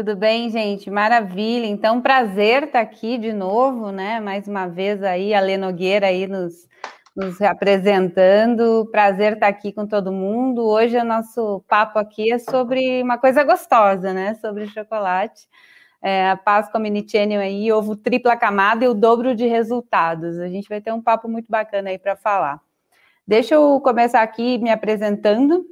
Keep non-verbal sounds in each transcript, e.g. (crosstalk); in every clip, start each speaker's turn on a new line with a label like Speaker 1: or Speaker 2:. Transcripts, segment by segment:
Speaker 1: Tudo bem, gente? Maravilha. Então, prazer estar tá aqui de novo, né? Mais uma vez aí, a Lê Nogueira aí nos, nos apresentando. Prazer estar tá aqui com todo mundo. Hoje o nosso papo aqui é sobre uma coisa gostosa, né? Sobre chocolate. É, a Páscoa Minichannel aí, ovo tripla camada e o dobro de resultados. A gente vai ter um papo muito bacana aí para falar. Deixa eu começar aqui me apresentando.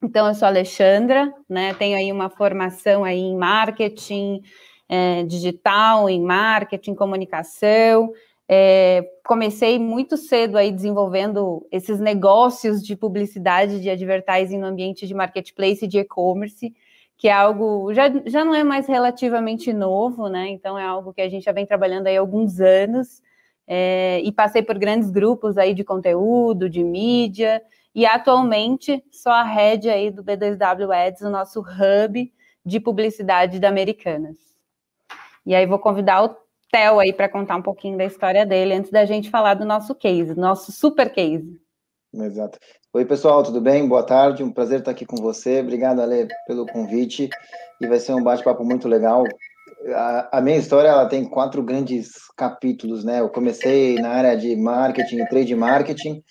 Speaker 1: Então, eu sou Alexandra, né? Tenho aí uma formação aí em marketing é, digital, em marketing, comunicação. É, comecei muito cedo aí desenvolvendo esses negócios de publicidade, de advertising no ambiente de marketplace e de e-commerce, que é algo já, já não é mais relativamente novo, né? Então é algo que a gente já vem trabalhando aí há alguns anos. É, e passei por grandes grupos aí de conteúdo, de mídia, e atualmente sou a head aí do B2W Ads, o nosso hub de publicidade da Americanas. E aí vou convidar o Theo aí para contar um pouquinho da história dele antes da gente falar do nosso case, nosso super case.
Speaker 2: Exato. Oi, pessoal, tudo bem? Boa tarde, um prazer estar aqui com você. Obrigado, Ale, pelo convite. E vai ser um bate-papo muito legal. A, a, minha história ela tem quatro grandes capítulos, né? Eu comecei na área de marketing, trade marketing,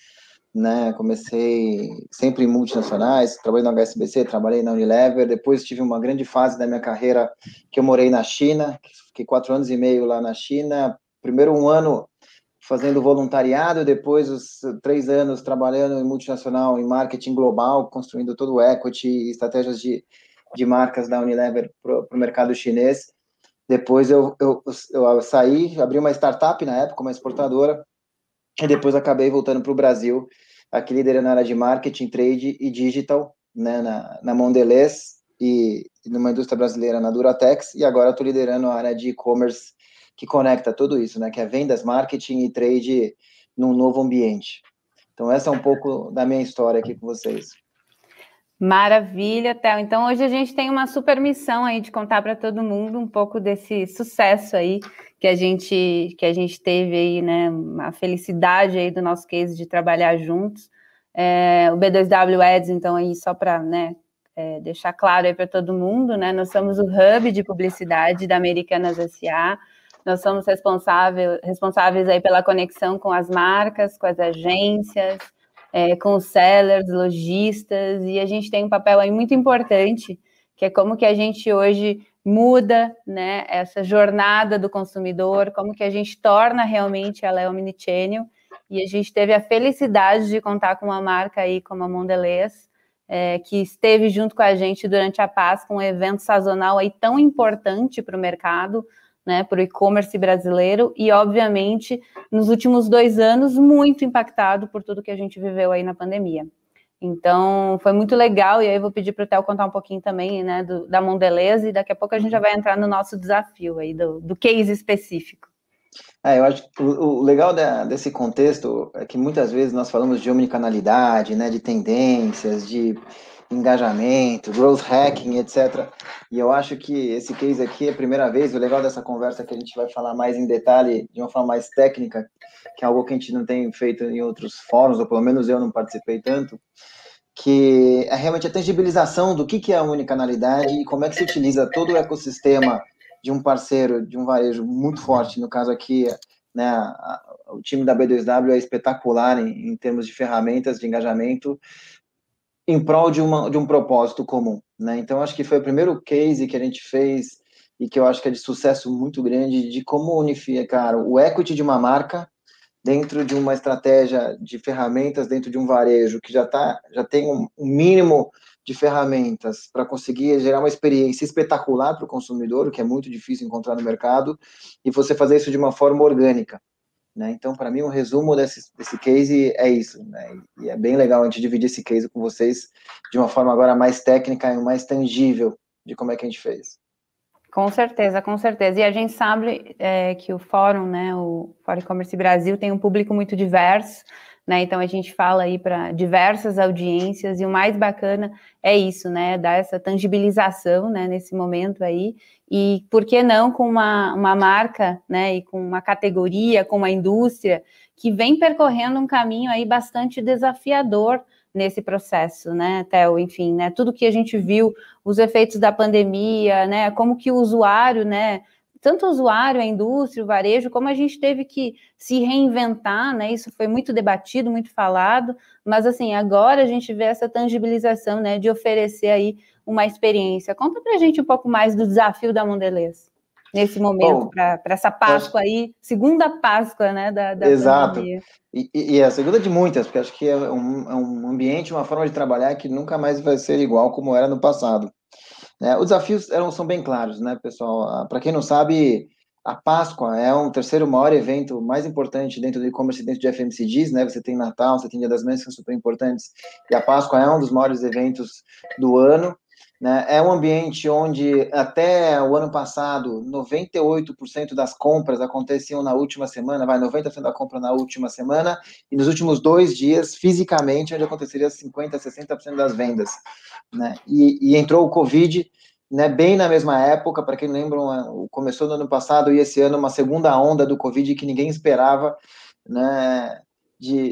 Speaker 2: né? Comecei sempre em multinacionais, trabalhei na HSBC, trabalhei na Unilever, depois tive uma grande fase da minha carreira que eu morei na China, fiquei quatro anos e meio lá na China, primeiro um ano fazendo voluntariado, depois os três anos trabalhando em multinacional, em marketing global, construindo todo o equity e estratégias de, de marcas da Unilever para o mercado chinês. Depois eu, eu, eu saí, abri uma startup na época, uma exportadora, e depois acabei voltando para o Brasil, aqui liderando a área de marketing, trade e digital, né, na, na Mondelez e, e numa indústria brasileira na Duratex, e agora estou liderando a área de e-commerce que conecta tudo isso, né, que é vendas, marketing e trade num novo ambiente. Então essa é um pouco da minha história aqui com vocês.
Speaker 1: Maravilha, Théo. Então hoje a gente tem uma super missão aí de contar para todo mundo um pouco desse sucesso aí que a gente que a gente teve aí, né? A felicidade aí do nosso case de trabalhar juntos. É, o B2W Ads, então aí só para né, é, deixar claro aí para todo mundo, né? Nós somos o hub de publicidade da Americanas SA. Nós somos responsável, responsáveis aí pela conexão com as marcas, com as agências é, com sellers, lojistas, e a gente tem um papel aí muito importante, que é como que a gente hoje muda né, essa jornada do consumidor, como que a gente torna realmente ela é omnichannel, e a gente teve a felicidade de contar com uma marca aí como a Mondelez, é, que esteve junto com a gente durante a Páscoa, um evento sazonal aí tão importante para o mercado, né, para o e-commerce brasileiro e, obviamente, nos últimos dois anos, muito impactado por tudo que a gente viveu aí na pandemia. Então, foi muito legal, e aí eu vou pedir para o Theo contar um pouquinho também né, do, da Mondeleza, e daqui a pouco a gente já vai entrar no nosso desafio aí, do, do case específico.
Speaker 2: É, eu acho que o, o legal da, desse contexto é que muitas vezes nós falamos de omnicanalidade, né, de tendências, de engajamento, growth hacking, etc. E eu acho que esse case aqui é a primeira vez, o legal dessa conversa é que a gente vai falar mais em detalhe, de uma forma mais técnica, que é algo que a gente não tem feito em outros fóruns, ou pelo menos eu não participei tanto, que é realmente a tangibilização do que é a unicanalidade e como é que se utiliza todo o ecossistema de um parceiro, de um varejo muito forte, no caso aqui, né, o time da B2W é espetacular em, em termos de ferramentas de engajamento, em prol de, uma, de um propósito comum. Né? Então, acho que foi o primeiro case que a gente fez e que eu acho que é de sucesso muito grande de como unificar o equity de uma marca dentro de uma estratégia de ferramentas dentro de um varejo que já tá, já tem um mínimo de ferramentas para conseguir gerar uma experiência espetacular para o consumidor, o que é muito difícil encontrar no mercado, e você fazer isso de uma forma orgânica. Né? Então, para mim, o um resumo desse, desse case é isso. Né? E é bem legal a gente dividir esse case com vocês de uma forma agora mais técnica e mais tangível de como é que a gente fez.
Speaker 1: Com certeza, com certeza. E a gente sabe é, que o fórum, né, o Fórum commerce Brasil tem um público muito diverso, né? Então a gente fala aí para diversas audiências e o mais bacana é isso, né? Dar essa tangibilização, né? Nesse momento aí e por que não com uma, uma marca, né? E com uma categoria, com uma indústria que vem percorrendo um caminho aí bastante desafiador nesse processo, né, Theo? Enfim, né? Tudo que a gente viu, os efeitos da pandemia, né? Como que o usuário, né? tanto o usuário, a indústria, o varejo, como a gente teve que se reinventar, né? Isso foi muito debatido, muito falado, mas assim, agora a gente vê essa tangibilização, né, de oferecer aí uma experiência. Conta pra gente um pouco mais do desafio da Mondelez nesse momento,
Speaker 2: para essa Páscoa
Speaker 1: aí, segunda Páscoa, né, da, da Exato.
Speaker 2: E, e, é a segunda de muitas, porque acho que é um, é um ambiente, uma forma de trabalhar que nunca mais vai ser igual como era no passado. Né? Os desafios eram, são bem claros, né, pessoal? Ah, Para quem não sabe, a Páscoa é um terceiro maior evento mais importante dentro do e-commerce, dentro de FMCGs, né? Você tem Natal, você tem Dia das Mães, que são super importantes, e a Páscoa é um dos maiores eventos do ano. Né? É um ambiente onde até o ano passado 98% das compras aconteciam na última semana, vai 90% da compra na última semana e nos últimos dois dias fisicamente onde aconteceria 50, 60% das vendas. Né? E, e entrou o Covid, né, bem na mesma época, para quem lembra, começou no ano passado e esse ano uma segunda onda do Covid que ninguém esperava, né, de,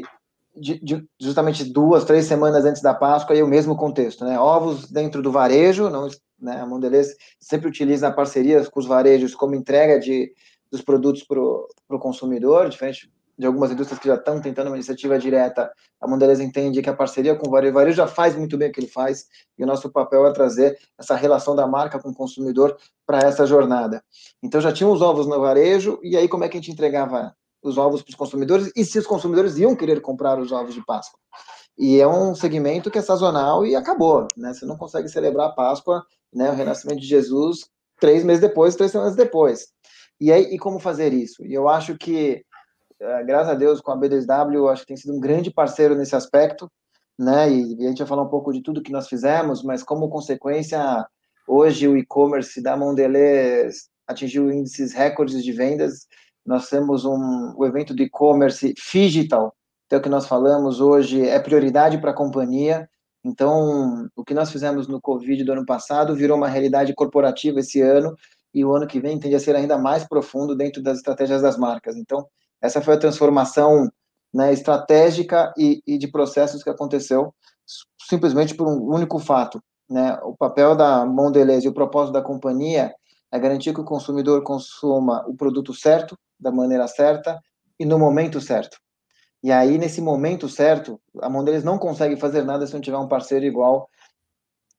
Speaker 2: de, de, justamente duas, três semanas antes da Páscoa e o mesmo contexto, né? Ovos dentro do varejo, não, né? A Mondelez sempre utiliza parcerias com os varejos como entrega de, dos produtos para o pro consumidor, diferente de algumas indústrias que já estão tentando uma iniciativa direta. A Mondelez entende que a parceria com o varejo, o varejo já faz muito bem o que ele faz e o nosso papel é trazer essa relação da marca com o consumidor para essa jornada. Então já tínhamos os ovos no varejo e aí como é que a gente entregava os ovos para os consumidores e se os consumidores iam querer comprar os ovos de Páscoa. E é um segmento que é sazonal e acabou, né? Você não consegue celebrar a Páscoa, né, o renascimento de Jesus, três meses depois, três semanas depois. E aí, e como fazer isso? E eu acho que, eh, graças a Deus, com a B2W, acho que tem sido um grande parceiro nesse aspecto, né? E, a gente vai falar um pouco de tudo que nós fizemos, mas como consequência, hoje o e-commerce da Mondelez atingiu índices recordes de vendas nós temos um, o evento de e-commerce digital, então, o que nós falamos hoje é prioridade para a companhia. Então, o que nós fizemos no Covid do ano passado virou uma realidade corporativa esse ano e o ano que vem tende a ser ainda mais profundo dentro das estratégias das marcas. Então, essa foi a transformação né, estratégica e, e, de processos que aconteceu simplesmente por um único fato. Né? O papel da Mondelez e o propósito da companhia é garantir que o consumidor consuma o produto certo, da maneira certa e no momento certo. E aí, nesse momento certo, a mão deles não consegue fazer nada se não tiver um parceiro igual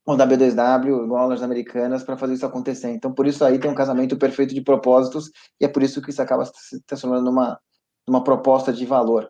Speaker 2: ao da B2W, igual as americanas, para fazer isso acontecer. Então, por isso aí tem um casamento perfeito de propósitos e é por isso que isso acaba se transformando numa, numa proposta de valor.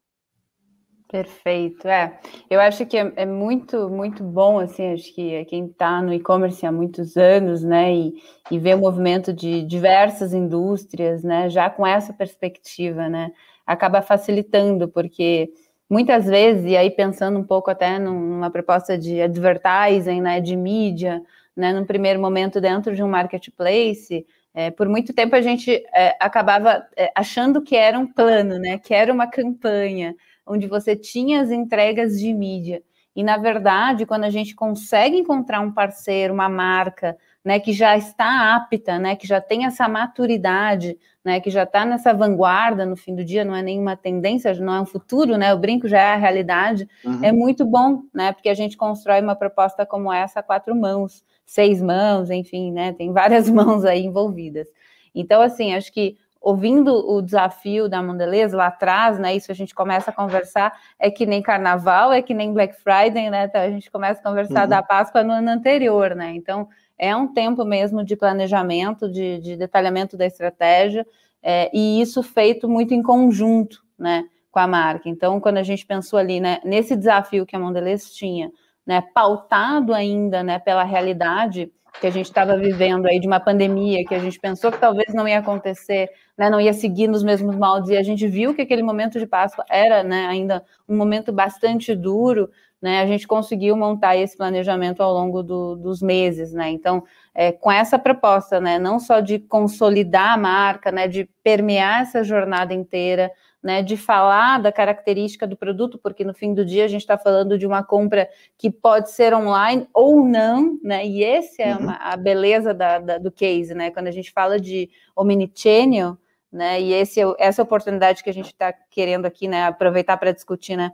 Speaker 1: Perfeito, é. Eu acho que é, é muito, muito bom, assim, acho que é quem está no e-commerce há muitos anos, né, e, e vê o movimento de diversas indústrias, né, já com essa perspectiva, né, acaba facilitando, porque muitas vezes, e aí pensando um pouco até numa proposta de advertising, né, de mídia, né, no primeiro momento dentro de um marketplace, é, por muito tempo a gente é, acabava é, achando que era um plano, né, que era uma campanha, onde você tinha as entregas de mídia. E, na verdade, quando a gente consegue encontrar um parceiro, uma marca, né, que já está apta, né, que já tem essa maturidade, né, que já está nessa vanguarda no fim do dia, não é nenhuma tendência, não é um futuro, né, o brinco já é a realidade, uhum. é muito bom, né, porque a gente constrói uma proposta como essa a quatro mãos, seis mãos, enfim, né, tem várias (laughs) mãos aí envolvidas. Então, assim, acho que ouvindo o desafio da Mondelez lá atrás, né? Isso a gente começa a conversar, é que nem carnaval, é que nem Black Friday, né? Então, a gente começa a conversar uhum. da Páscoa no ano anterior, né? Então é um tempo mesmo de planejamento, de, de detalhamento da estratégia, é, e isso feito muito em conjunto, né? Com a marca. Então, quando a gente pensou ali, né, nesse desafio que a Mondelez tinha, né, pautado ainda né, pela realidade que a gente estava vivendo aí de uma pandemia que a gente pensou que talvez não ia acontecer, né, não ia seguir nos mesmos moldes e a gente viu que aquele momento de Páscoa era, né, ainda um momento bastante duro, né, a gente conseguiu montar esse planejamento ao longo do, dos meses, né? Então, é, com essa proposta, né, não só de consolidar a marca, né, de permear essa jornada inteira, né, de falar da característica do produto, porque no fim do dia a gente está falando de uma compra que pode ser online ou não, né, e essa é uma, uhum. a beleza da, da, do case, né, quando a gente fala de omnichannel, né, e esse, é essa oportunidade que a gente está querendo aqui, né, aproveitar para discutir, né,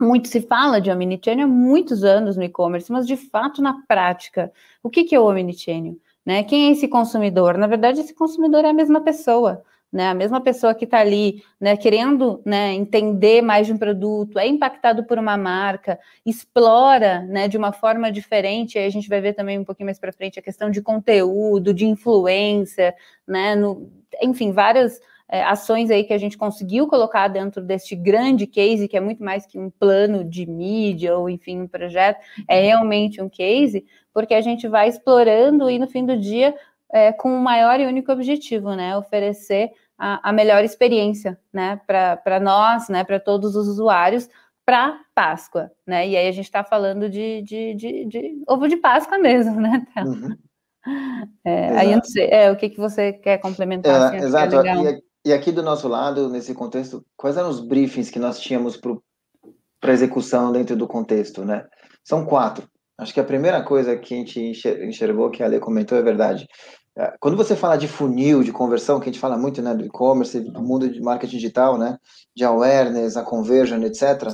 Speaker 1: muito se fala de omnichannel há muitos anos no e-commerce, mas de fato na prática, o que, que é o omnichannel? Né? Quem é esse consumidor? Na verdade, esse consumidor é a mesma pessoa, né? A mesma pessoa que está ali, né, querendo, né, entender mais de um produto, é impactado por uma marca, explora, né, de uma forma diferente. Aí a gente vai ver também um pouquinho mais para frente a questão de conteúdo, de influência, né, no, enfim, várias é, ações aí que a gente conseguiu colocar dentro deste grande case, que é muito mais que um plano de mídia ou, enfim, um projeto, é realmente um case, porque a gente vai explorando e no fim do dia é, com o um maior e único objetivo, né? Oferecer a, a melhor experiência, né, para nós, né, para todos os usuários, para Páscoa, né? E aí a gente está falando de, de, de, de, ovo de Páscoa mesmo, né, tá. Uhum. É, aí eu não sei, é, o que, que você quer complementar? É, assim, é exato, é e,
Speaker 2: e, aqui do nosso lado, nesse contexto, quais eram os briefings que nós tínhamos para execução dentro do contexto, né? São quatro. Acho que a primeira coisa que a gente enxergou, que a Ale comentou, é verdade. É, quando você fala de funil, de conversão, que a gente fala muito, né, do e-commerce, do uhum. mundo de marketing digital, né, de awareness, a conversion, etc.,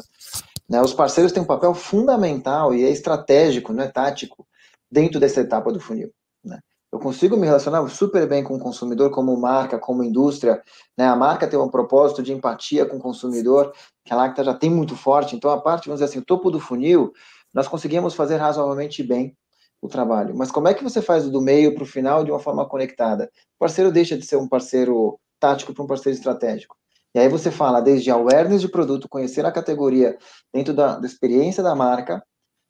Speaker 2: né, os parceiros têm um papel fundamental e é estratégico, não é tático, dentro dessa etapa do funil. Né? Eu consigo me relacionar super bem com o consumidor, como marca, como indústria. Né? A marca tem um propósito de empatia com o consumidor, que a Lacta já tem muito forte. Então, a parte, vamos dizer assim, o topo do funil, nós conseguimos fazer razoavelmente bem o trabalho. Mas como é que você faz do meio para o final de uma forma conectada? O parceiro deixa de ser um parceiro tático para um parceiro estratégico. E aí você fala desde awareness de produto, conhecer a categoria dentro da, da experiência da marca,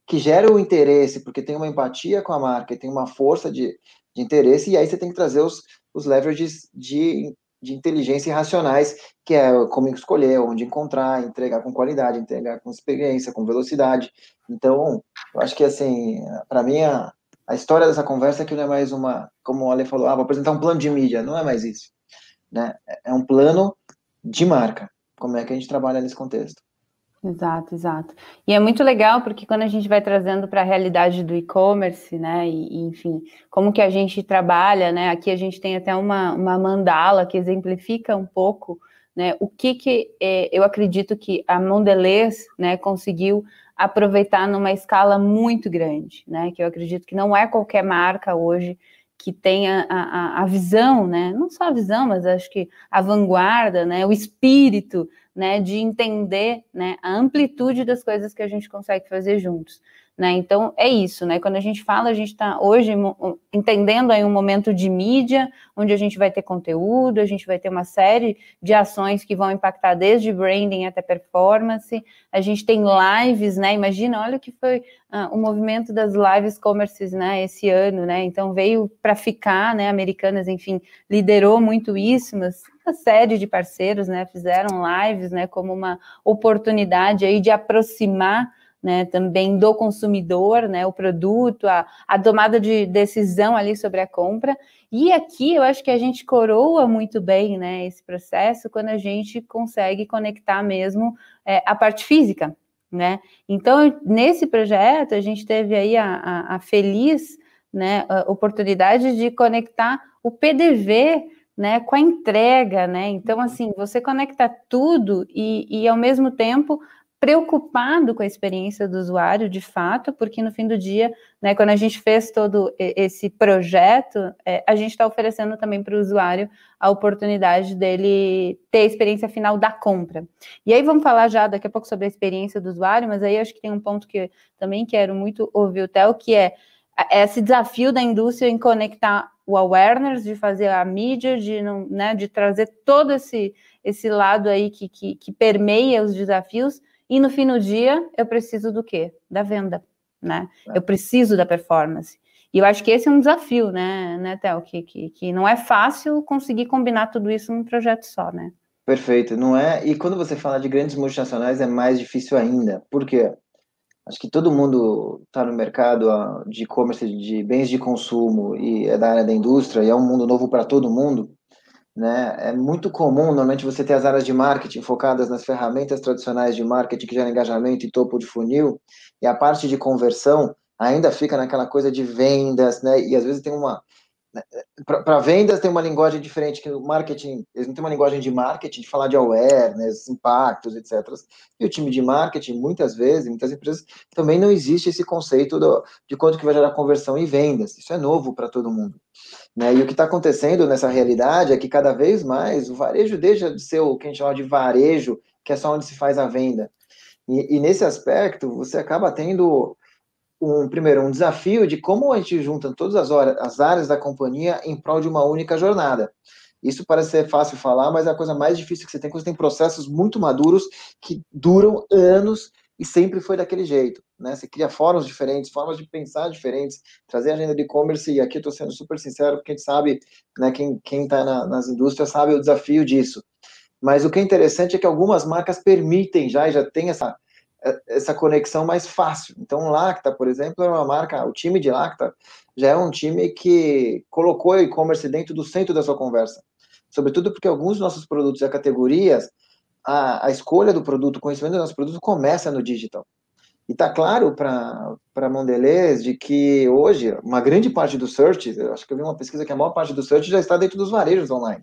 Speaker 2: que gera o interesse, porque tem uma empatia com a marca, tem uma força de, de interesse, e aí você tem que trazer os, os leverages de, de inteligência racionais que é como escolher, onde encontrar, entregar com qualidade, entregar com experiência, com velocidade. Então, eu acho que, assim, para mim, a, a, história dessa conversa é que não é mais uma, como o Ale falou, ah, vou apresentar um plano de mídia, não é mais isso. Né? É, é um plano de marca. Como é que a gente trabalha nesse contexto?
Speaker 1: Exato, exato. E é muito legal porque quando a gente vai trazendo para a realidade do e-commerce, né, e, e, enfim, como que a gente trabalha, né, aqui a gente tem até uma, uma mandala que exemplifica um pouco, né, o que que eh, eu acredito que a Mondelez, né, conseguiu aproveitar numa escala muito grande, né? Que eu acredito que não é qualquer marca hoje que tenha a, a, a, visão, né? Não só a visão, mas acho que a vanguarda, né? O espírito, né? De entender, né? A amplitude das coisas que a gente consegue fazer juntos. Né? Então, é isso, né? Quando a gente fala, a gente está hoje entendendo aí um momento de mídia, onde a gente vai ter conteúdo, a gente vai ter uma série de ações que vão impactar desde branding até performance, a gente tem lives, né? Imagina, olha o que foi ah, o movimento das lives commerces, né, esse ano, né? Então, veio para ficar, né? Americanas, enfim, liderou muito isso, mas uma série de parceiros, né, fizeram lives, né, como uma oportunidade aí de aproximar né, também do consumidor, né, o produto, a, a tomada de decisão ali sobre a compra. E aqui eu acho que a gente coroa muito bem né, esse processo quando a gente consegue conectar mesmo é, a parte física. Né? Então, nesse projeto, a gente teve aí a, a, a feliz né, a oportunidade de conectar o PDV né, com a entrega, né? Então, assim, você conecta tudo e, e, ao mesmo tempo preocupado com a experiência do usuário, de fato, porque no fim do dia, né, quando a gente fez todo esse projeto, é, a gente está oferecendo também para o usuário a oportunidade dele ter a experiência final da compra. E aí vamos falar já daqui a pouco sobre a experiência do usuário, mas aí acho que tem um ponto que também quero muito ouvir o Theo, que é, é, é esse desafio da indústria em conectar o awareness, de fazer a mídia, de, não, né, de trazer todo esse, esse lado aí que, que, que permeia os desafios, e no fim do dia, eu preciso do quê? Da venda, né? Eu preciso da
Speaker 2: performance.
Speaker 1: E eu acho que esse é um desafio, né, né Théo? Que, que, que não é fácil conseguir combinar tudo isso num projeto só, né?
Speaker 2: Perfeito, não é? E quando você fala de grandes multinacionais é mais difícil ainda. Por quê? Acho que todo mundo está no mercado ah, de e-commerce de bens de consumo e é da área da indústria e é um mundo novo para todo mundo. Né? É muito comum, normalmente, você ter as áreas de marketing focadas nas ferramentas tradicionais de marketing que geram engajamento e topo de funil, e a parte de conversão ainda fica naquela coisa de vendas, né? E às vezes tem uma, né, eh, para vendas tem uma linguagem diferente que o marketing, eles não têm uma linguagem de marketing, de falar de awareness, impactos, etc. E o time de marketing, muitas vezes, muitas empresas, também não existe esse conceito do, de quanto que vai gerar conversão e vendas. Isso é novo para todo mundo. Né? E o que está acontecendo nessa realidade é que cada vez mais o varejo deixa de ser o que a gente chama de varejo, que é só onde se faz a venda. E, e nesse aspecto, você acaba tendo um primeiro um desafio de como a gente junta todas as, horas, as áreas da companhia em prol de uma única jornada. Isso parece ser fácil falar, mas é a coisa mais difícil que você tem quando você tem processos muito maduros que duram anos e sempre foi daquele jeito. Né? Você cria formas diferentes, formas de pensar diferentes, trazer agenda de e-commerce, e aqui eu estou sendo super sincero, porque a gente sabe, né, quem está na, nas indústrias sabe o desafio disso. Mas o que é interessante é que algumas marcas permitem já, e já tem essa, é, essa conexão mais fácil. Então, o Lacta, por exemplo, é uma marca, o time de Lacta já é um time que colocou o e-commerce dentro do centro da sua conversa. Sobretudo porque alguns dos nossos produtos e categorias, a, a escolha do produto, o conhecimento do nosso produto começa no digital. E tá claro para Mondelez de que hoje uma grande parte do search, acho que eu vi uma pesquisa que a maior parte do search já está dentro dos varejos online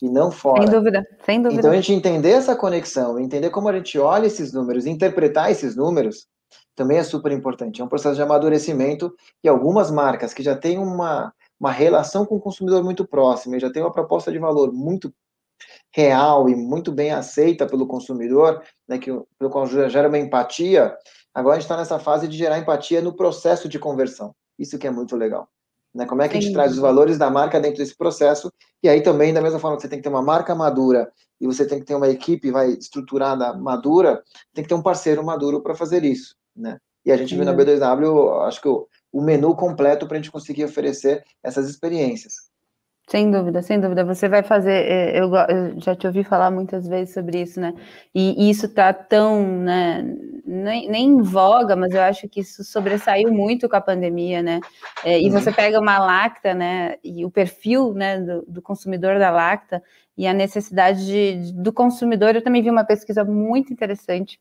Speaker 2: e não fora. Sem dúvida,
Speaker 1: sem dúvida. Então a gente
Speaker 2: entender essa conexão, entender como a gente olha esses números, interpretar esses números, também é super importante. É um processo de amadurecimento e algumas marcas que já têm uma, uma relação com o consumidor muito próxima e já têm uma proposta de valor muito real e muito bem aceita pelo consumidor, né, que, pelo qual gera uma empatia, agora a gente está nessa fase de gerar empatia no processo de conversão. Isso que é muito legal. Né? Como é que a gente traz os valores da marca dentro desse processo? E aí também, da mesma forma que você tem que ter uma marca madura e você tem que ter uma equipe vai estruturada madura, tem que ter um parceiro maduro para fazer isso, né? E a gente Sim. viu na B2W, acho que o, o menu completo para a gente conseguir oferecer essas experiências.
Speaker 1: Sem dúvida, sem dúvida. Você vai fazer. É, eu, já te ouvi falar muitas vezes sobre isso, né? E, isso tá tão, né? Nem, nem em voga, mas eu acho que isso sobressaiu muito com a pandemia, né? É, e você uhum. pega uma lacta, né? E o perfil, né? Do, do consumidor da lacta e a necessidade de, do consumidor. Eu também vi uma pesquisa muito interessante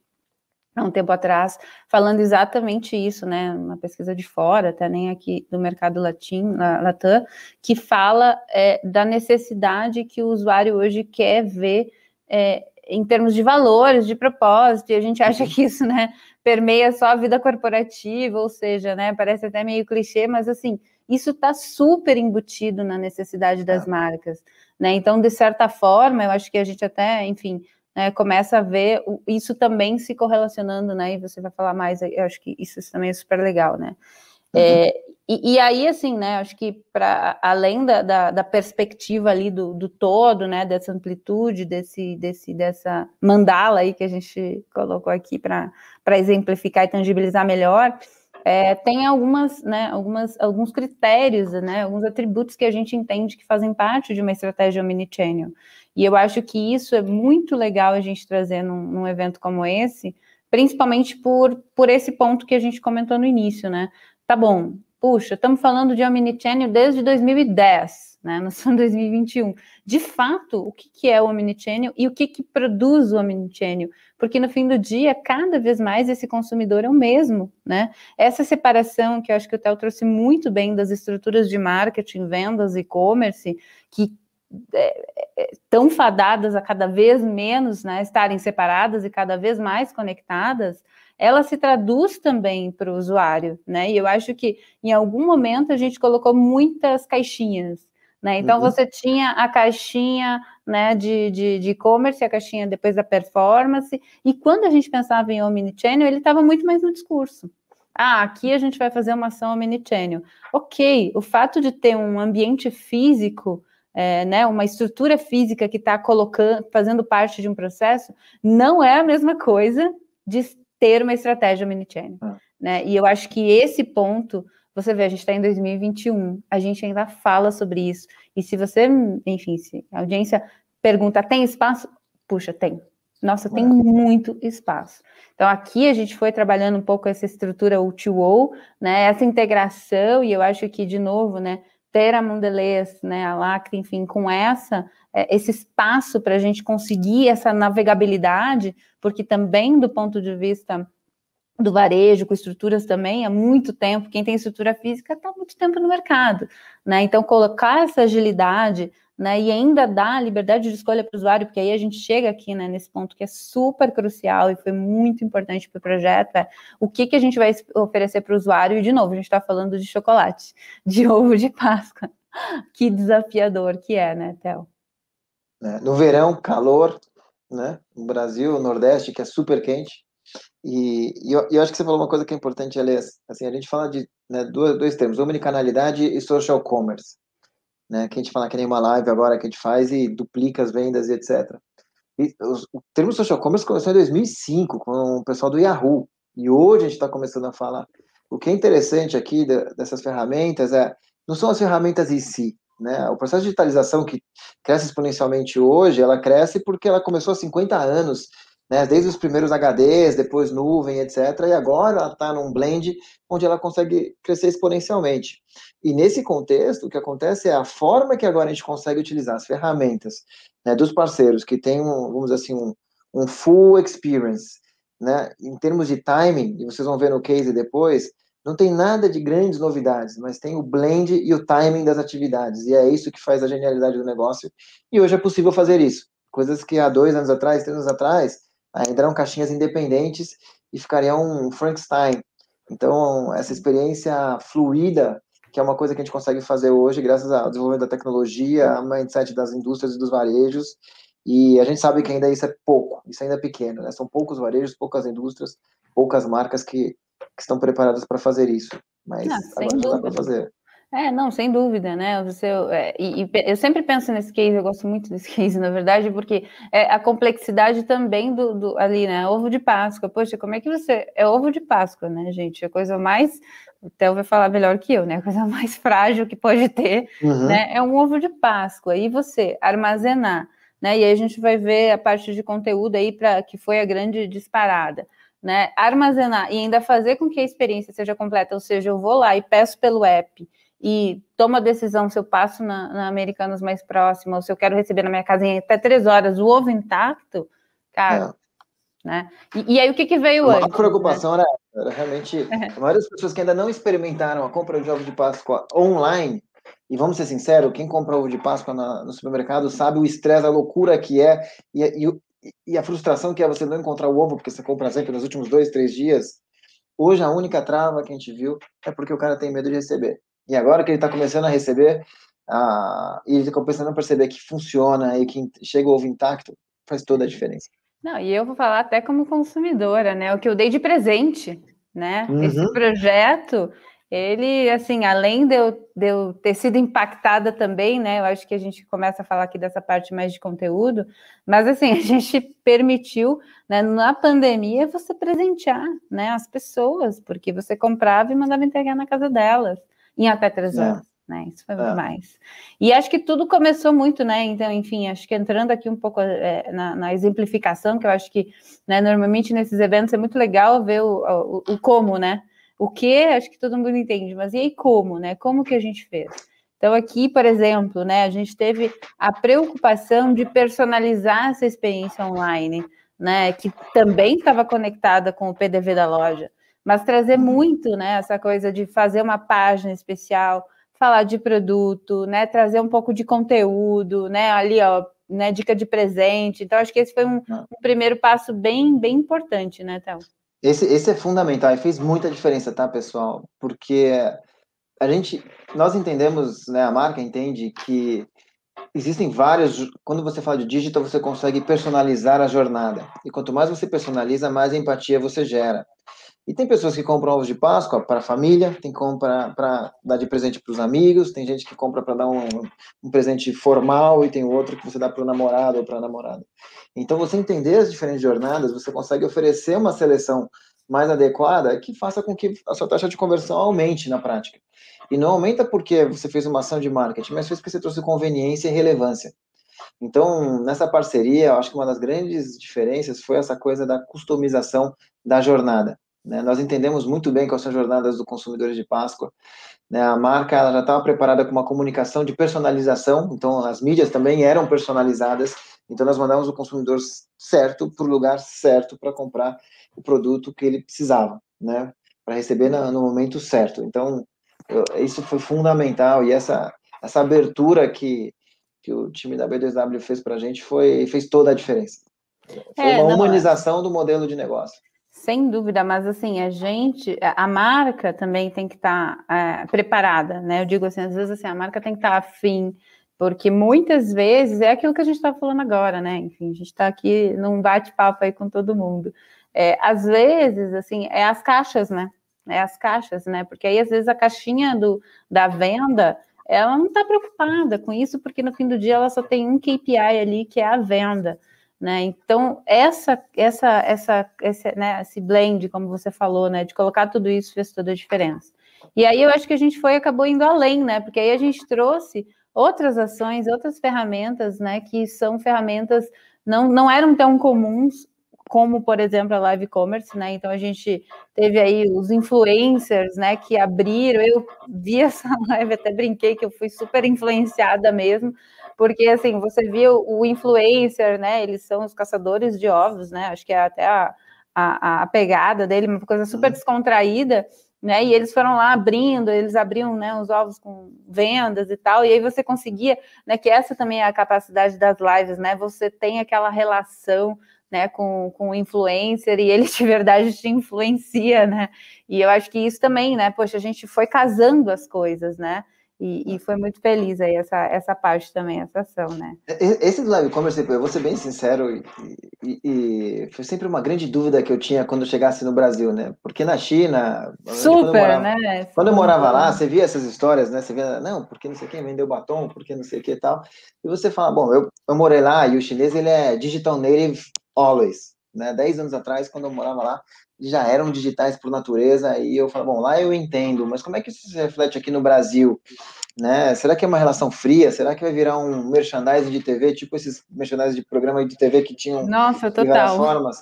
Speaker 1: há um tempo atrás, falando exatamente isso, né? Uma pesquisa de fora, até nem aqui do mercado latim, latam, que fala é, da necessidade que o usuário hoje quer ver é, em termos de valores, de propósito, e a gente acha uhum. que isso, né, permeia só a vida corporativa, ou seja, né, parece até meio clichê, mas assim, isso está super embutido na necessidade das é. marcas, né? Então, de certa forma, eu acho que a gente até, enfim, né, começa a ver o, isso também se correlacionando, né? E você vai falar mais, eu acho que isso também é super legal, né? Uhum. É, e, e, aí, assim, né, acho que para além da, da, da, perspectiva ali do, do todo, né, dessa amplitude, desse, desse, dessa mandala aí que a gente colocou aqui para exemplificar e tangibilizar melhor, é, tem algumas, né, algumas, alguns critérios, né, alguns atributos que a gente entende que fazem parte de uma estratégia omnichannel. E eu acho que isso é muito legal a gente trazer num, num evento como esse, principalmente por, por esse ponto que a gente comentou no início, né? Tá bom, puxa, estamos falando de Omnichannel desde 2010, né? Nós estamos em 2021. De fato, o que, que é o Omnichannel e o que, que produz o Omnichannel? Porque no fim do dia, cada vez mais esse consumidor é o mesmo, né? Essa separação que eu acho que o Theo trouxe muito bem das estruturas de marketing, vendas e e-commerce, que é, é, tão fadadas a cada vez menos né, estarem separadas e cada vez mais conectadas, ela se traduz também para o usuário, né? E eu acho que em algum momento a gente colocou muitas caixinhas, né? Então uhum. você tinha a caixinha né, de, de, de e-commerce, a caixinha depois da performance, e quando a gente pensava em omnichannel, ele estava muito mais no discurso. Ah, aqui a gente vai fazer uma ação omnichannel. Ok, o fato de ter um ambiente físico é, né, uma estrutura física que está colocando, fazendo parte de um processo, não é a mesma coisa de ter uma estratégia mini-channel. Ah. Né? E eu acho que esse ponto, você vê, a gente está em 2021, a gente ainda fala sobre isso. E se você, enfim, se a audiência pergunta, tem espaço? Puxa, tem. Nossa, tem muito espaço. Então, aqui a gente foi trabalhando um pouco essa estrutura O2O, né, essa integração, e eu acho que, de novo, né, ter a Mondelez, né, a Lacre, enfim, com essa é, esse espaço para a gente conseguir essa navegabilidade, porque também do ponto de vista do varejo, com estruturas também, há muito tempo, quem tem estrutura física está muito tempo no mercado, né? Então, colocar essa agilidade né, e ainda dá liberdade de escolha para o usuário, porque aí a gente chega aqui né, nesse ponto que é super crucial e foi muito importante para o projeto, é o que, que a gente vai oferecer para o usuário, e de novo, a gente está falando de chocolate, (laughs) de ovo de Páscoa. Que desafiador que é, né, Theo?
Speaker 2: É, no verão, calor, né? No Brasil, Nordeste, que é super quente. E, e eu, eu, acho que você falou uma coisa que é importante, Elias. Assim, a gente fala de né, dois, dois termos, omnicanalidade e social commerce né? Que a gente fala que nem uma live agora que a gente faz e duplica as vendas e etc. E, os, o termo social commerce começou em 2005 com o pessoal do Yahoo e hoje a gente está começando a falar. O que é interessante aqui de, dessas ferramentas é não são as ferramentas em si, né? O processo de digitalização que cresce exponencialmente hoje, ela cresce porque ela começou há 50 anos né? Desde os primeiros HDs, depois nuvem, etc. E agora ela está num blend onde ela consegue crescer exponencialmente. E nesse contexto, o que acontece é a forma que agora a gente consegue utilizar as ferramentas né, dos parceiros que tem, um, vamos dizer assim, um, um full experience, né? Em termos de timing, e vocês vão ver no case depois, não tem nada de grandes novidades, mas tem o blend e o timing das atividades. E é isso que faz a genialidade do negócio. E hoje é possível fazer isso. Coisas que há dois anos atrás, três anos atrás, eram caixinhas independentes e ficaria um Frankenstein. Então, essa experiência fluida, que é uma coisa que a gente consegue fazer hoje, graças ao desenvolvimento da tecnologia, a mindset das indústrias e dos varejos, e a gente sabe que ainda isso é pouco, isso ainda é pequeno, né? São poucos varejos, poucas indústrias, poucas marcas que, que estão preparadas para fazer isso. Mas Não, agora dá para fazer.
Speaker 1: É, não, sem dúvida, né? Você, é, e, e, eu sempre penso nesse case, eu gosto muito desse (laughs) case, na verdade, porque é a complexidade também do, do ali, né? Ovo de Páscoa. Poxa, como é que você. É ovo de Páscoa, né, gente? É a coisa mais. O Theo vai falar melhor que eu, né? A coisa (laughs) mais frágil que pode ter, uhum. né? É um ovo de Páscoa. E você armazenar, né? E aí a gente vai ver a parte de conteúdo aí, pra, que foi a grande disparada. Né, armazenar e ainda fazer com que a experiência seja completa, ou seja, eu vou lá e peço pelo app, e toma a decisão se eu passo na, na Americanas mais próxima ou se eu quero receber na minha casa em até três horas o ovo intacto, cara. É. Né? E, e, aí o que, que veio a antes? A
Speaker 2: preocupação né? era, era, realmente é. a maioria das pessoas que ainda não experimentaram a compra de ovo de Páscoa online. E vamos ser sinceros, quem compra ovo de Páscoa na, no supermercado sabe o estresse, a loucura que é e, e, e a frustração que é você não encontrar o ovo porque você compra sempre nos últimos dois, três dias. Hoje a única trava que a gente viu é porque o cara tem medo de receber. E agora que ele está começando a receber, a, e ele está começando a perceber que funciona e que chega o ovo intacto, faz toda a diferença.
Speaker 1: Não, e eu vou falar até como consumidora, né? O que eu dei de presente, né? Uhum. Esse projeto, ele, assim, além de eu, de eu ter sido impactada também, né? Eu acho que a gente começa a falar aqui dessa parte mais de conteúdo, mas, assim, (laughs) a gente permitiu, né, na pandemia, você presentear, né, as pessoas, porque você comprava e mandava entregar na casa delas em até três é. anos. Né? Isso foi é. E acho que tudo começou muito, né? Então, enfim, acho que entrando aqui um pouco é, na, na, exemplificação, que eu acho que, né, normalmente nesses eventos é muito legal ver o, o, o, como, né? O que, acho que todo mundo entende, mas e aí como, né? Como que a gente fez? Então, aqui, por exemplo, né, a gente teve a preocupação de personalizar essa experiência online, né? Que também estava conectada com o PDV da loja mas trazer uhum. muito, né, essa coisa de fazer uma página especial, falar de produto, né, trazer um pouco de conteúdo, né, ali, ó, né, dica de presente. Então, acho que esse foi um, ah. um primeiro passo bem, bem importante, né, Théo?
Speaker 2: Esse, esse é fundamental e fez muita diferença, tá, pessoal? Porque a gente, nós entendemos, né, a marca entende que existem vários. Quando você fala de digital, você consegue personalizar a jornada. E quanto mais você personaliza, mais empatia você gera. E tem pessoas que compram ovos de Páscoa para a família, tem que comprar para dar de presente para os amigos, tem gente que compra para dar um, um, presente formal e tem outro que você dá para o namorado ou para a namorada. Então, você entender as diferentes jornadas, você consegue oferecer uma seleção mais adequada que faça com que a sua taxa de conversão aumente na prática. E não aumenta porque você fez uma ação de marketing, mas fez porque você trouxe conveniência e relevância. Então, nessa parceria, eu acho que uma das grandes diferenças foi essa coisa da customização da jornada. Né? Nós entendemos muito bem quais são as jornadas do consumidor de Páscoa. Né? A marca ela já estava preparada com uma comunicação de personalização, então as mídias também eram personalizadas. Então nós mandávamos o consumidor certo para o lugar certo para comprar o produto que ele precisava, né? Para receber na, no momento certo. Então eu, isso foi fundamental e essa essa abertura que que o time da B2W fez para a gente foi fez toda a diferença. Foi é, uma é. humanização do modelo de negócio.
Speaker 1: Sem dúvida, mas assim, a gente, a marca também tem que estar tá, é, preparada, né? Eu digo assim, às vezes assim, a marca tem que estar tá afim, porque muitas vezes é aquilo que a gente está falando agora, né? Enfim, a gente está aqui num bate-papo aí com todo mundo. É, às vezes, assim, é as caixas, né? É as caixas, né? Porque aí, às vezes, a caixinha do, da venda, ela não está preocupada com isso, porque no fim do dia ela só tem um KPI ali, que é a venda. Né? Então, essa, essa, essa, esse, né, esse blend, como você falou, né, de colocar tudo isso fez toda a diferença. E aí eu acho que a gente foi acabou indo além, né? Porque aí a gente trouxe outras ações, outras ferramentas, né? Que são ferramentas não, não eram tão comuns como, por exemplo, a live commerce, né? Então a gente teve aí os influencers, né? Que abriram. Eu vi essa (laughs) live, até brinquei que eu fui super influenciada mesmo porque assim, você viu o influencer, né? Eles são os caçadores de ovos, né? Acho que é até a, a, a pegada dele, uma coisa super uhum. descontraída, né? E eles foram lá abrindo, eles abriam né, os ovos com vendas e tal, e aí você conseguia, né? Que essa também é a capacidade das lives, né? Você tem aquela relação né, com, com o influencer e ele (laughs) de verdade te influencia, né? E eu acho que isso também, né? Poxa, a gente foi casando as coisas, né? E, e, ah. foi muito feliz aí essa, essa parte também, essa ação, né?
Speaker 2: Esse live commerce, eu vou ser bem sincero, e, e, e, foi sempre uma grande dúvida que eu tinha quando eu chegasse no Brasil, né? Porque na China. Super, quando morava,
Speaker 1: né? Quando eu morava lá, você
Speaker 2: via essas histórias, né? Você via, não, porque não sei quem vendeu batom, porque não sei o que e tal. E você fala, bom, eu, eu morei lá e o chinês ele é digital native always. Né? Dez anos atrás, quando eu morava lá, já eram digitais por natureza, e eu falo, bom, lá eu entendo, mas como é que isso se reflete aqui no Brasil? Né? Será que é uma relação fria? Será que vai virar um merchandising de TV, tipo esses merchandising de programa de TV que tinham Nossa, total. várias formas?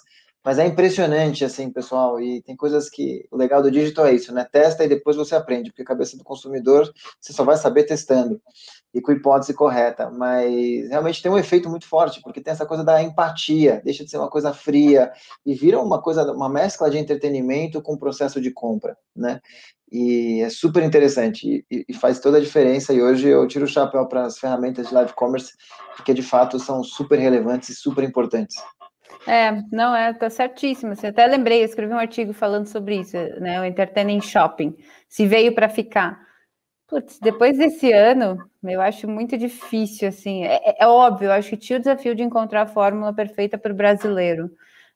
Speaker 2: Mas é impressionante, assim, pessoal, e tem coisas que. O legal do digital é isso, né? Testa e depois você aprende, porque a cabeça do consumidor você só vai saber testando e com hipótese correta. Mas realmente tem um efeito muito forte, porque tem essa coisa da empatia, deixa de ser uma coisa fria e vira uma coisa, uma mescla de entretenimento com o processo de compra, né? E é super interessante e, e faz toda a diferença. E hoje eu tiro o chapéu para as ferramentas de live commerce, porque de fato são super relevantes e super importantes.
Speaker 1: É, não, é, tá certíssimo. Você assim, até lembrei, eu escrevi um artigo falando sobre isso, né? O entertaining shopping, se veio para ficar. Putz, depois desse ano, eu acho muito difícil, assim. É, é, é óbvio, eu acho que tinha o desafio de encontrar a fórmula perfeita para o brasileiro,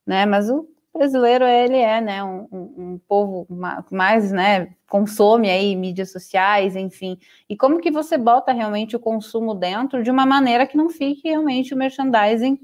Speaker 1: né? Mas o brasileiro, ele é, né, um, um povo mais, né, consome aí mídias sociais, enfim. E como que você bota realmente o consumo dentro de uma maneira que não fique realmente o merchandising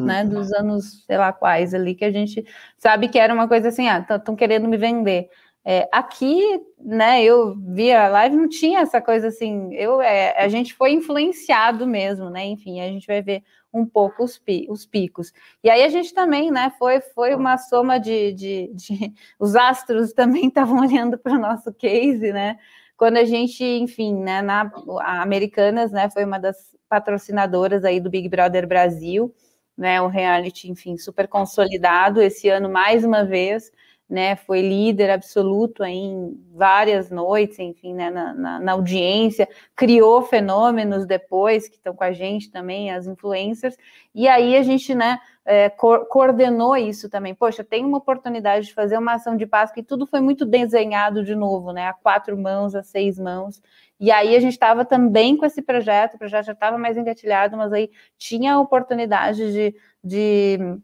Speaker 1: né, uhum. dos anos, sei lá quais ali, que a gente sabe que era uma coisa assim, ah, estão tá, querendo me vender. É, aqui, né, eu via a live, não tinha essa coisa assim, eu, é, a gente foi influenciado mesmo, né, enfim, a gente vai ver um pouco os, pi, os picos. E aí a gente também, né, foi, foi uma soma de, de, de (laughs) os astros também estavam (laughs) olhando para o nosso case, né, quando a gente, enfim, né, na a Americanas, né, foi uma das patrocinadoras aí do Big Brother Brasil, né? O reality, enfim, super consolidado esse ano mais uma vez né, foi líder absoluto em várias noites, enfim, né, na, na, na, audiência, criou fenômenos depois que estão com a gente também, as influencers, e aí a gente, né, é, co coordenou isso também. Poxa, tem uma oportunidade de fazer uma ação de Páscoa e tudo foi muito desenhado de novo, né, a quatro mãos, a seis mãos, e aí a gente estava também com esse projeto, o projeto já estava mais engatilhado, mas aí tinha a oportunidade de, de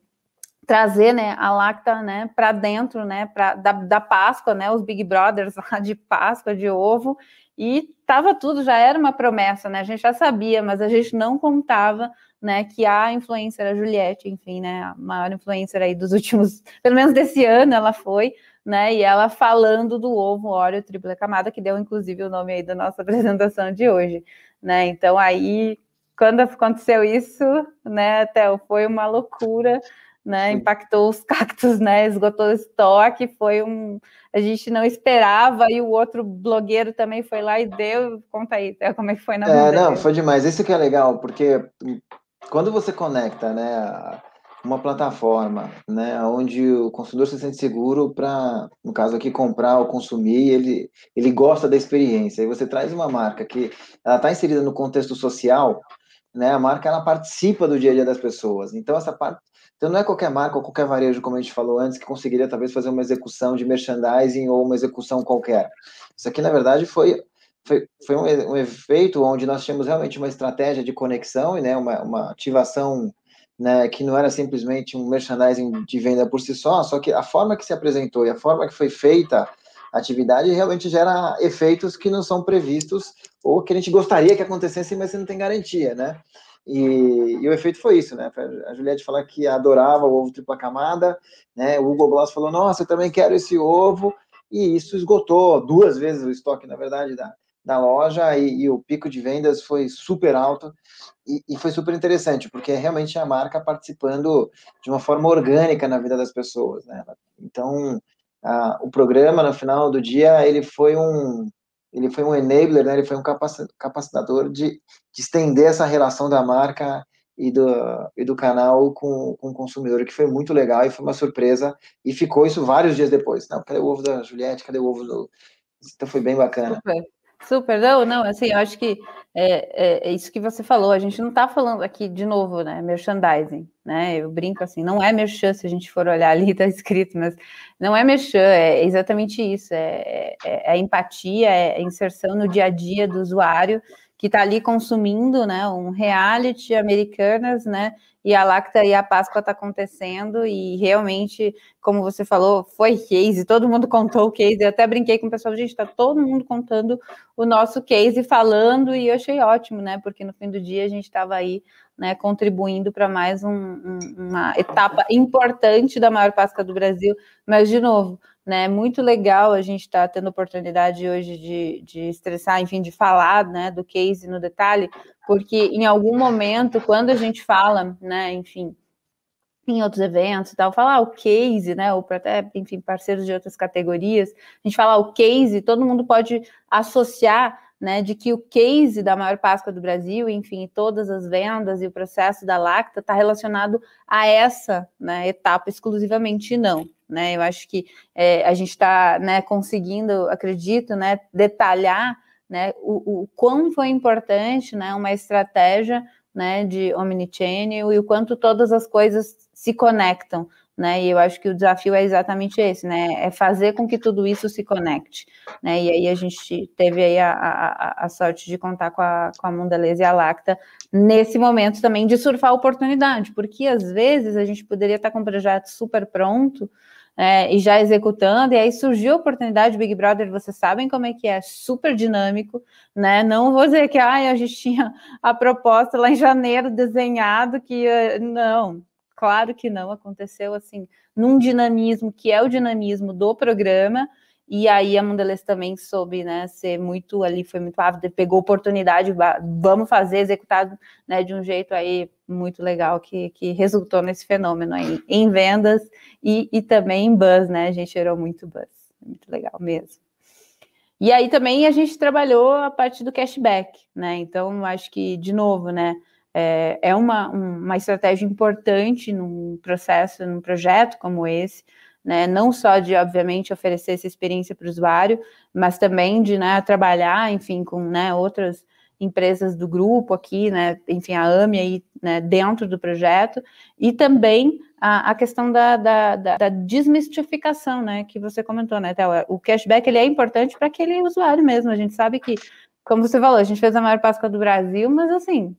Speaker 1: trazer né, a lacta né, para dentro né, pra, da, da Páscoa, né, os Big Brothers (laughs) lá de Páscoa, de ovo, e estava tudo, já era uma promessa, né? A gente já sabia, mas a gente não contava né, que a influencer, a Juliette, enfim, né, a maior influencer aí dos últimos, (laughs) pelo menos desse ano ela foi, né, e ela falando do ovo óleo tripla camada, que deu inclusive o nome aí da nossa (laughs) apresentação de hoje, né, então aí, quando aconteceu isso, né, Theo, foi uma loucura, né? Impactou os cactos, né? Esgotou o estoque, foi um. A gente não esperava, e o outro blogueiro também foi lá e deu. Conta aí, como é que foi na É, não, foi
Speaker 2: demais. Isso que é legal, porque quando você conecta, né? Uma plataforma, né, onde o consumidor se sente seguro para, no caso aqui, comprar ou consumir, ele, ele gosta da experiência. E você traz uma marca que ela está inserida no contexto social, né? A marca ela participa do dia a dia das pessoas. Então essa parte então não é qualquer marca ou qualquer varejo, como a gente falou antes, que conseguiria talvez fazer uma execução de merchandising ou uma execução qualquer. Isso aqui, na verdade, foi, foi, foi um, um efeito onde nós tínhamos realmente uma estratégia de conexão e né, uma, uma ativação né, que não era simplesmente um merchandising de venda por si só, só que a forma que se apresentou e a forma que foi feita a atividade realmente gera efeitos que não são previstos ou que a gente gostaria que acontecessem, mas você não tem garantia, né? E, e, o efeito foi isso, né? A Juliette falar que adorava o ovo tripla camada, né? O Hugo Bloss falou, nossa, eu também quero esse ovo, e isso esgotou duas vezes o estoque, na verdade, da, da loja, e, e o pico de vendas foi super alto, e, e, foi super interessante, porque realmente é a marca participando de uma forma orgânica na vida das pessoas, né? Então, o programa, no final do dia, ele foi um, ele foi um enabler, né? ele foi um capacitador de, de estender essa relação da marca e do, e do canal com, com o consumidor, que foi muito legal e foi uma surpresa. E ficou isso vários dias depois. Não, cadê o ovo da Juliette? Cadê o ovo do. Então foi bem bacana. Super.
Speaker 1: Super, não, não, assim, eu acho que é, é, é isso que você falou, a gente não está falando aqui, de novo, né, merchandising, né, eu brinco assim, não é merchan, se a gente for olhar ali, está (laughs) escrito, mas não é merchan, é exatamente isso, é, é, é empatia, é inserção no dia a dia do usuário, que está ali consumindo, né, um reality americanas, né, e a Lacta e a Páscoa está acontecendo e realmente, como você falou, foi case, todo mundo contou o case, eu até brinquei com o pessoal, gente, está todo mundo contando o nosso case, falando, e eu achei ótimo, né, porque no fim do dia a gente estava aí né, contribuindo para mais um, um, uma etapa importante da maior Páscoa do Brasil. Mas, de novo, né, muito legal a gente estar tá tendo oportunidade hoje de, de estressar, enfim, de falar né, do case no detalhe, porque em algum momento, quando a gente fala, né, enfim, em outros eventos e tal, falar ah, o case, né, ou até, enfim, parceiros de outras categorias, a gente fala ah, o case, todo mundo pode associar né, de que o case da maior Páscoa do Brasil, enfim, todas as vendas e o processo da Lacta está relacionado a essa né, etapa exclusivamente não. Né? Eu acho que é, a gente está né, conseguindo, acredito, né, detalhar né, o, o quão foi importante né, uma estratégia né, de omnichannel e o quanto todas as coisas se conectam, né? E eu acho que o desafio é exatamente esse, né? É fazer com que tudo isso se conecte, né? E aí a gente teve aí a, a, a sorte de contar com a, com a Mondelez e a Lacta nesse momento também de surfar a oportunidade, porque às vezes a gente poderia estar com um projeto super pronto, né e já executando, e aí surgiu a oportunidade, Big Brother, vocês sabem como é que é, super dinâmico, né? Não vou dizer que ah, a gente tinha a proposta lá em janeiro desenhado, que eh, não, Claro que não, aconteceu assim, num dinamismo que é o dinamismo do programa, e aí a Mondelez também soube, né, ser muito ali, foi muito ávida, pegou oportunidade, vamos fazer, executado, né, de um jeito aí muito legal que, que resultou nesse fenômeno aí, em vendas e, e também em buzz, né, a gente gerou muito buzz, muito legal mesmo. E aí também a gente trabalhou a parte do cashback, né, então acho que, de novo, né, é, é uma, uma estratégia importante num processo, num projeto como esse, né, não só de, obviamente, oferecer essa experiência para o usuário, mas também de né, trabalhar, enfim, com né, outras empresas do grupo aqui, né, enfim, a AME aí, né, dentro do projeto, e também a, a questão da, da, da, da, desmistificação, né, que você comentou, né, Théo, o cashback, ele é importante para aquele usuário mesmo, a gente sabe que, como você falou, a gente fez a maior Páscoa do Brasil, mas, assim,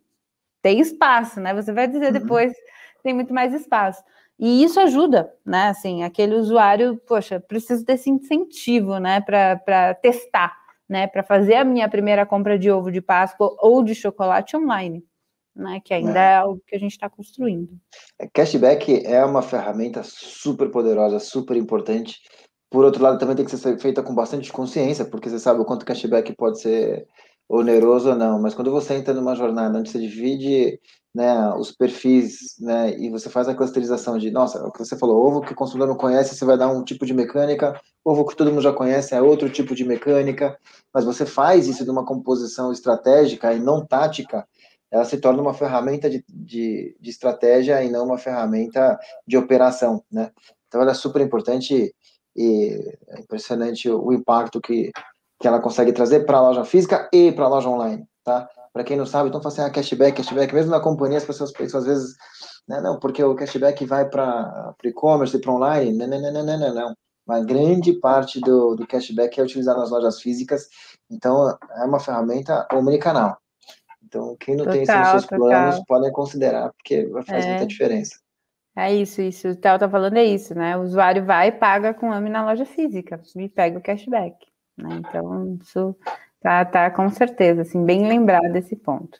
Speaker 1: tem espaço, né? Você vai dizer uhum. depois tem muito mais espaço. E isso ajuda, né? Assim, aquele usuário, poxa, preciso desse incentivo, né, para testar, né, para fazer a minha primeira compra de ovo de Páscoa ou de chocolate online, né, que ainda é, é algo que a gente está construindo.
Speaker 2: É, cashback é uma ferramenta super poderosa, super importante. Por outro lado, também tem que ser feita com bastante consciência, porque você sabe o quanto cashback pode ser oneroso ou não, mas quando você entra numa jornada onde você divide né, os perfis né, e você faz a clusterização de, nossa, o que você falou, ovo que o consumidor não conhece, você vai dar um tipo de mecânica, ovo que todo mundo já conhece é outro tipo de mecânica, mas você faz isso de uma composição estratégica e não tática, ela se torna uma ferramenta de, de, de estratégia e não uma ferramenta de operação, né? Então, ela é super importante e é impressionante o impacto que que ela consegue trazer para a loja física e para a loja online, tá? Para quem não sabe, então fala assim, ah, cashback, cashback, mesmo na companhia as pessoas pensam às vezes, né, não, porque o cashback vai para e-commerce e para online, não, né, não, né, não, né, não, não, não. Uma grande parte do, do cashback é utilizado nas lojas físicas, então é uma ferramenta omnicanal. Então, quem não total, tem esses seus total. planos, podem considerar, porque faz é. muita diferença.
Speaker 1: É isso, isso. O Théo tá falando é isso, né? O usuário vai e paga com AMI na loja física e pega o cashback.
Speaker 2: Né? Então,
Speaker 1: isso tá, tá com certeza, assim, bem lembrado esse ponto.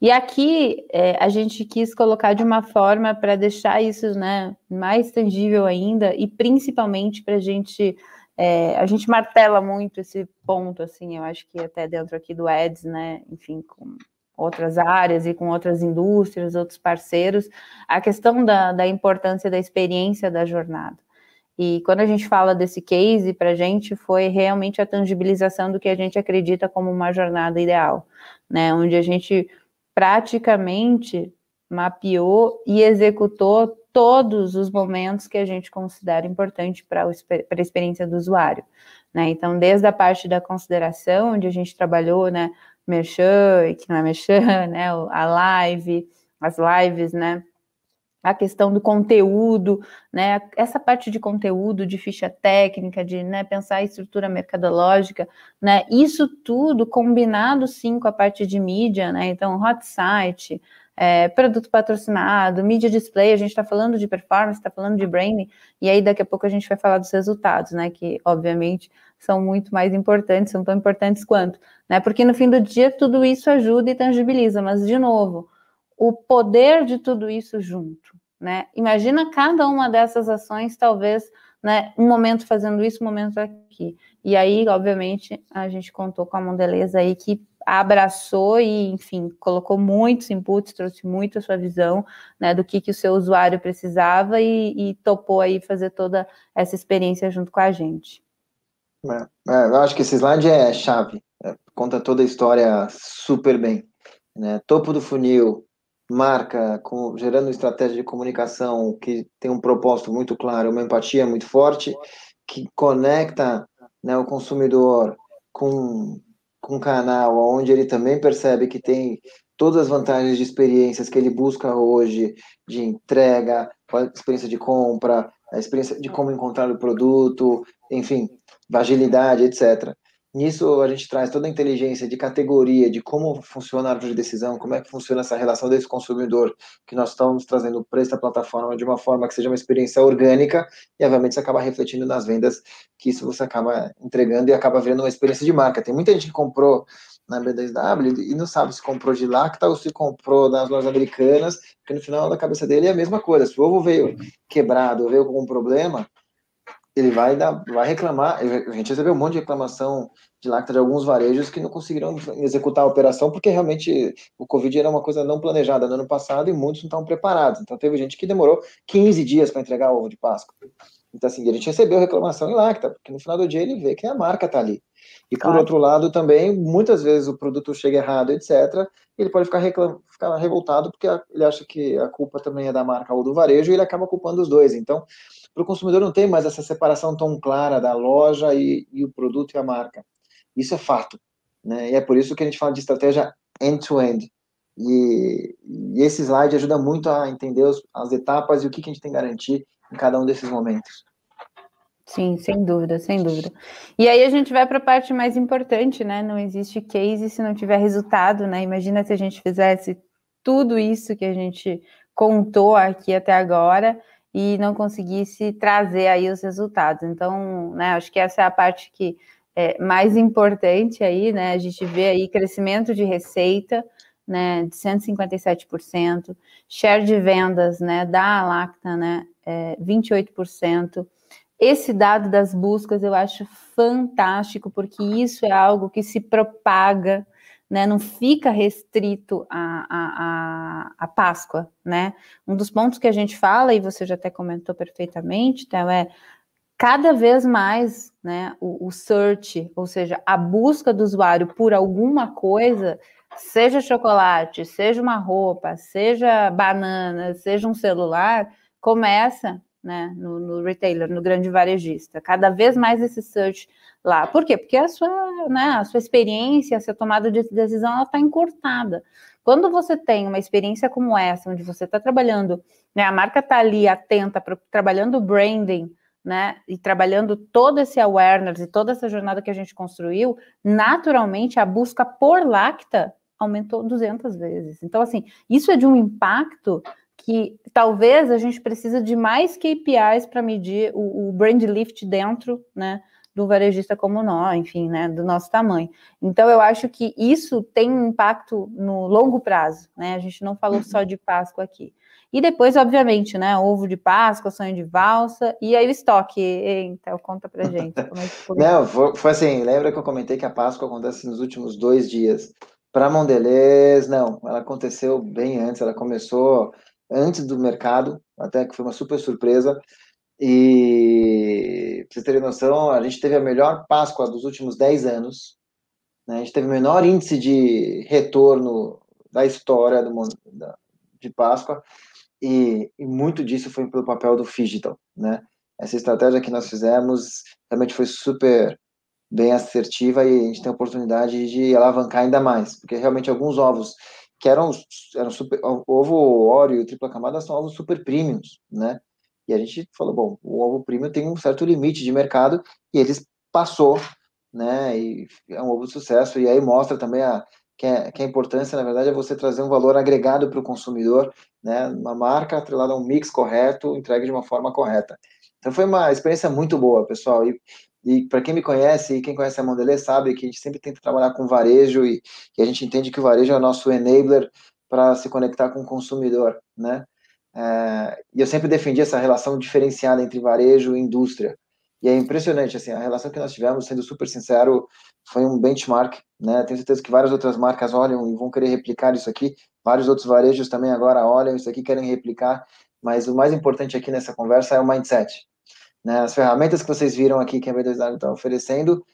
Speaker 1: E aqui é, a gente quis colocar de uma forma para deixar isso né, mais tangível ainda e principalmente para a gente é, a gente martela muito esse ponto, assim, eu acho que até dentro aqui do Eds, né, enfim, com outras áreas e com outras indústrias, outros parceiros, a questão da, da importância da experiência da jornada. E quando a gente fala desse case, para a gente foi realmente a tangibilização do que a gente acredita como uma jornada ideal, né? Onde a gente praticamente mapeou e executou todos os momentos que a gente considera importante para a experiência do usuário. Né? Então, desde a parte da consideração, onde a gente trabalhou, né? Merchan, que não é merchan, (laughs) né? A live, as lives, né? a questão do conteúdo, né? Essa parte de conteúdo, de ficha técnica, de né, pensar a estrutura mercadológica, né? Isso tudo combinado sim com a parte de mídia, né? Então, hot site, é, produto patrocinado, mídia display, a gente está falando de performance, está falando de branding, e aí daqui a pouco a gente vai falar dos resultados, né? Que obviamente são muito mais importantes, são tão importantes quanto, né? Porque no fim do dia tudo isso ajuda e tangibiliza, mas de novo, o poder de tudo isso junto, né? Imagina cada uma dessas ações, talvez, né, um momento fazendo isso, um momento aqui. E aí, obviamente, a gente contou com a Mondeleza aí que abraçou e, enfim, colocou muitos inputs, trouxe muito a sua visão né, do que, que o seu usuário precisava e, e topou aí fazer toda essa experiência junto com a gente.
Speaker 2: É, é eu acho que esse slide é chave, é, conta toda a história super bem. Né? Topo do funil, marca, com, gerando estratégia de comunicação que tem um propósito muito claro, uma empatia muito forte, que conecta né, o consumidor com, com um canal onde ele também percebe que tem todas as vantagens de experiências que ele busca hoje, de entrega, experiência de compra, a experiência de como encontrar o produto, enfim, agilidade, etc. Nisso a gente traz toda a inteligência de categoria, de como funciona a árvore de decisão, como é que funciona essa relação desse consumidor, que nós estamos trazendo para essa plataforma de uma forma que seja uma experiência orgânica, e obviamente isso acaba refletindo nas vendas, que isso você acaba entregando e acaba vendo uma experiência de marca. Tem muita gente que comprou na B2W e não sabe se comprou de Lacta ou se comprou nas lojas americanas, porque no final da cabeça dele é a mesma coisa. Se o ovo veio quebrado, veio com um problema, ele vai, dar, vai reclamar. A gente recebeu um monte de reclamação de lacta de alguns varejos que não conseguiram executar a operação porque realmente o Covid era uma coisa não planejada no ano passado e muitos não estavam preparados. Então teve gente que demorou 15 dias para entregar o ovo de Páscoa. Então, assim, a gente recebeu reclamação em lacta, porque no final do dia ele vê que a marca está ali. E por outro lado, também, muitas vezes o produto chega errado, etc. Ele pode ficar, reclam... ficar revoltado porque ele acha que a culpa também é da marca ou do varejo e ele acaba culpando os dois. Então, para o consumidor não tem mais essa separação tão clara da loja e, e o produto e a marca. Isso é fato. Né? E é por isso que a gente fala de estratégia end-to-end. -end. E, e, esse slide ajuda muito a entender os, as etapas e o que, que a gente tem que garantir em cada um desses momentos.
Speaker 1: Sim, sem dúvida, sem dúvida. E aí a gente vai para a parte mais importante, né? Não existe case se não tiver resultado, né? Imagina se a gente fizesse tudo isso que a gente contou aqui até agora e não conseguisse trazer aí os resultados. Então, né, acho que essa é a parte que é mais importante aí, né? A gente vê aí crescimento de receita, né, de 157%, share de vendas, né, da Lacta, né, é 28%. Esse dado das buscas eu acho fantástico, porque isso é algo que se propaga, né? Não fica restrito à, à, à, Páscoa, né? Um dos pontos que a gente fala, e você já até comentou perfeitamente, então é cada vez mais, né, o, o search, ou seja, a busca do usuário por alguma coisa, seja chocolate, seja uma roupa, seja banana, seja um celular, começa né, no, no, retailer, no grande varejista. Cada vez mais esse search lá. Por quê? Porque a sua, né, a sua experiência, a sua tomada de decisão, ela está encurtada. Quando você tem uma experiência como essa, onde você está trabalhando, né, a marca está ali atenta, pra, trabalhando o branding, né, e trabalhando todo esse awareness e toda essa jornada que a gente construiu, naturalmente a busca por lacta aumentou 200 vezes. Então, assim, isso é de um impacto que talvez a gente precisa de mais KPIs para medir o, o, brand lift dentro, né, do varejista como nós, enfim, né, do nosso tamanho. Então eu acho que isso tem um impacto no longo prazo, né? A gente não falou só de Páscoa aqui. E depois, obviamente, né, ovo de Páscoa, sonho de valsa, e aí o estoque. Então, conta para gente. (laughs) Como é que foi. Não,
Speaker 2: foi, foi assim, lembra que eu comentei que a Páscoa acontece nos últimos dois dias. Para Mondelez, não, ela aconteceu bem antes, ela começou antes do mercado, até que foi uma super surpresa. E pra vocês terem noção, a gente teve a melhor Páscoa dos últimos 10 anos. Né? A gente teve o menor índice de retorno da história do mundo, da, de Páscoa. E, e, muito disso foi pelo papel do Digital, né? Essa estratégia que nós fizemos realmente foi super bem assertiva e a gente tem a oportunidade de alavancar ainda mais, porque realmente alguns ovos que eram, eram super, ovo Oreo e tripla camada são ovos super premiums, né? E a gente falou, bom, o ovo premium tem um certo limite de mercado e eles passou, né? E é um ovo de sucesso. E aí mostra também a, que, é, que a importância, na verdade, é você trazer um valor agregado para o consumidor, né? Uma marca atrelada a um mix correto, entregue de uma forma correta. Então foi uma experiência muito boa, pessoal. E e para quem me conhece e quem conhece a Mondelez sabe que a gente sempre tenta trabalhar com varejo e, e a gente entende que o varejo é o nosso enabler para se conectar com o consumidor, né? É, e eu sempre defendi essa relação diferenciada entre varejo e indústria. E é impressionante, assim, a relação que nós tivemos, sendo super sincero, foi um benchmark, né? Tenho certeza que várias outras marcas olham e vão querer replicar isso aqui. Vários outros varejos também agora olham isso aqui, querem replicar. Mas o mais importante aqui nessa conversa é o mindset, né? As ferramentas que vocês viram aqui que a B2W está oferecendo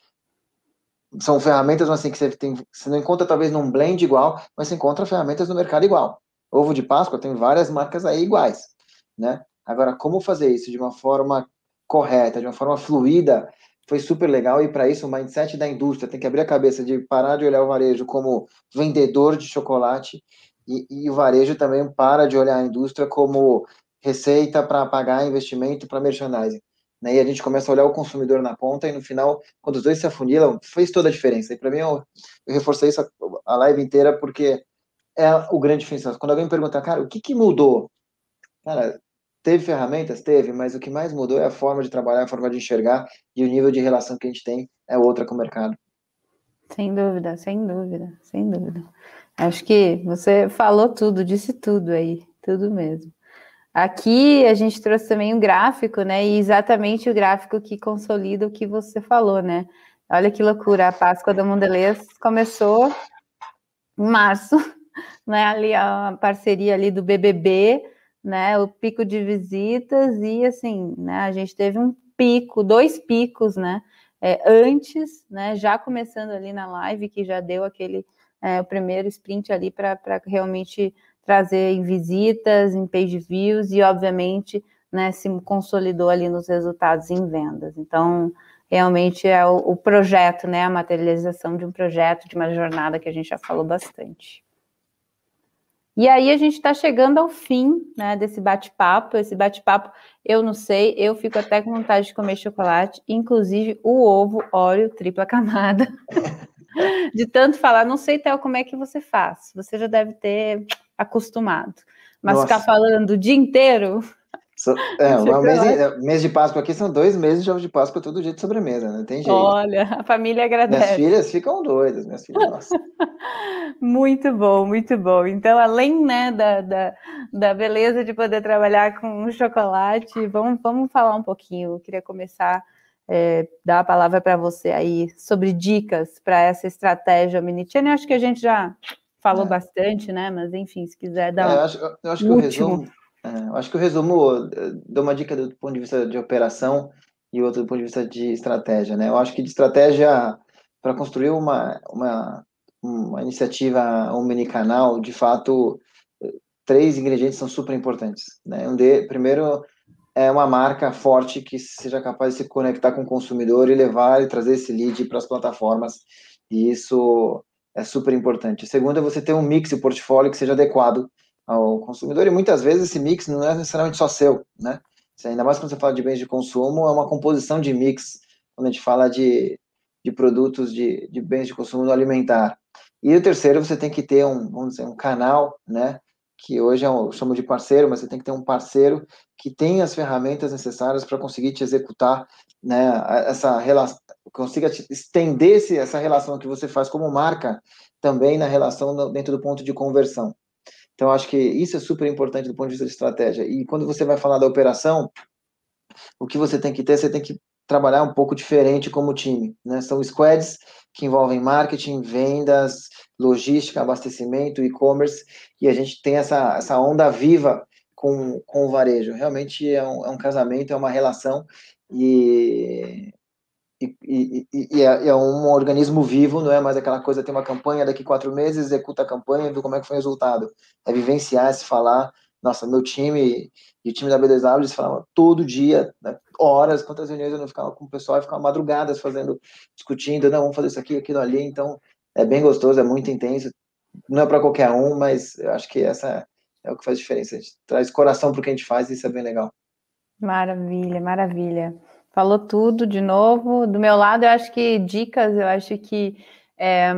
Speaker 2: são ferramentas assim que você, tem, você não encontra talvez num blend igual, mas você encontra ferramentas no mercado igual. Ovo de Páscoa tem várias marcas aí iguais, né? Agora, como fazer isso de uma forma correta, de uma forma fluida, foi super legal e para isso o mindset da indústria tem que abrir a cabeça de parar de olhar o varejo como vendedor de chocolate e, e o varejo também para de olhar a indústria como receita para pagar investimento para merchandising né? E a gente começa a olhar o consumidor na ponta e no final, quando os dois se afunilam, fez toda a diferença. E para mim, eu, eu, reforcei isso a, a, live inteira porque é o grande diferencial. Quando alguém pergunta, cara, o que, que mudou? Cara, teve ferramentas? Teve, mas o que mais mudou é a forma de trabalhar, a forma de enxergar e o nível de relação que a gente tem é outra com o mercado.
Speaker 1: Sem dúvida, sem dúvida, sem dúvida. Acho que você falou tudo, disse tudo aí, tudo mesmo. Aqui a gente trouxe também um gráfico, né? E exatamente o gráfico que consolida o que você falou, né? Olha que loucura, a Páscoa do Mondelez começou em março, (laughs) né? Ali a parceria ali do BBB, né? O pico de visitas e assim, né? A gente teve um pico, dois picos, né? É, antes, né? Já começando ali na live que já deu aquele é, o primeiro sprint ali para realmente trazer em visitas, em page views e, obviamente, né, se consolidou ali nos resultados em vendas. Então, realmente é o, o projeto, né, a materialização de um projeto, de uma jornada que a gente já falou bastante. E aí a gente está chegando ao fim né, desse bate-papo. Esse bate-papo, eu não sei, eu fico até com vontade de comer chocolate, inclusive o ovo óleo tripla camada. (laughs) de tanto falar, não sei, Théo, como é que você faz? Você já deve ter acostumado. Mas Nossa. ficar falando o dia inteiro.
Speaker 2: So, é, (laughs) um mês, de, é, mês de Páscoa aqui são dois meses de de Páscoa todo dia de sobremesa, não né? tem jeito.
Speaker 1: Olha, a família agradece. Minhas filhas
Speaker 2: ficam doidas, minhas filhas, nossa.
Speaker 1: (laughs) muito bom, muito bom. Então, além né, da, da, da, beleza de poder trabalhar com chocolate, vamos, vamos falar um pouquinho. Eu queria começar, é, dar a palavra para você aí sobre dicas para essa estratégia mini. Eu acho que a gente já falou é. bastante, né? Mas enfim, se quiser dar. É, eu, acho, eu, acho resumo,
Speaker 2: é, eu acho, que o resumo. Eh, deu uma dica do ponto de vista de operação e outra do ponto de vista de estratégia, né? Eu acho que de estratégia para construir uma, uma, uma iniciativa, um mini canal, de fato, três ingredientes são super importantes, né? Um de, primeiro é uma marca forte que seja capaz de se conectar com o consumidor e levar e trazer esse lead para as plataformas. E isso é super importante. A segunda é você ter um mix e portfólio que seja adequado ao consumidor, e muitas vezes esse mix não é necessariamente só seu, né? Ainda mais quando você fala de bens de consumo, é uma composição de mix, quando a gente fala de, de produtos de, de bens de consumo alimentar. E o terceiro, você tem que ter um, vamos dizer, um canal, né? que hoje é um, eu chamo de parceiro, mas você tem que ter um parceiro que tem as ferramentas necessárias para conseguir te executar, né, essa relação, consiga estender -se essa relação que você faz como marca também na relação dentro do ponto de conversão. Então, acho que isso é super importante do ponto de vista de estratégia. E quando você vai falar da operação, o que você tem que ter, você tem que trabalhar um pouco diferente como time, né? São squads que envolvem marketing, vendas, logística, abastecimento, e-commerce, e a gente tem essa, essa onda viva com, com o varejo. Realmente é um, é um casamento, é uma relação e, e, e, e é, é, um organismo vivo, não é mais aquela coisa, tem uma campanha, daqui quatro meses executa a campanha e vê como é que foi o resultado. É vivenciar, é se falar, nossa, meu time e o time da B2W, eles falavam todo dia, né, horas, quantas reuniões eu não ficava com o pessoal, eu ficava madrugadas fazendo, discutindo, não, vamos fazer isso aqui, aquilo ali, então é bem gostoso, é muito intenso. Não é para qualquer um, mas eu acho que essa é o que faz diferença. A gente traz coração para o que a gente faz e isso é bem legal.
Speaker 1: Maravilha, maravilha. Falou tudo de novo. Do meu lado, eu acho que dicas, eu acho que é,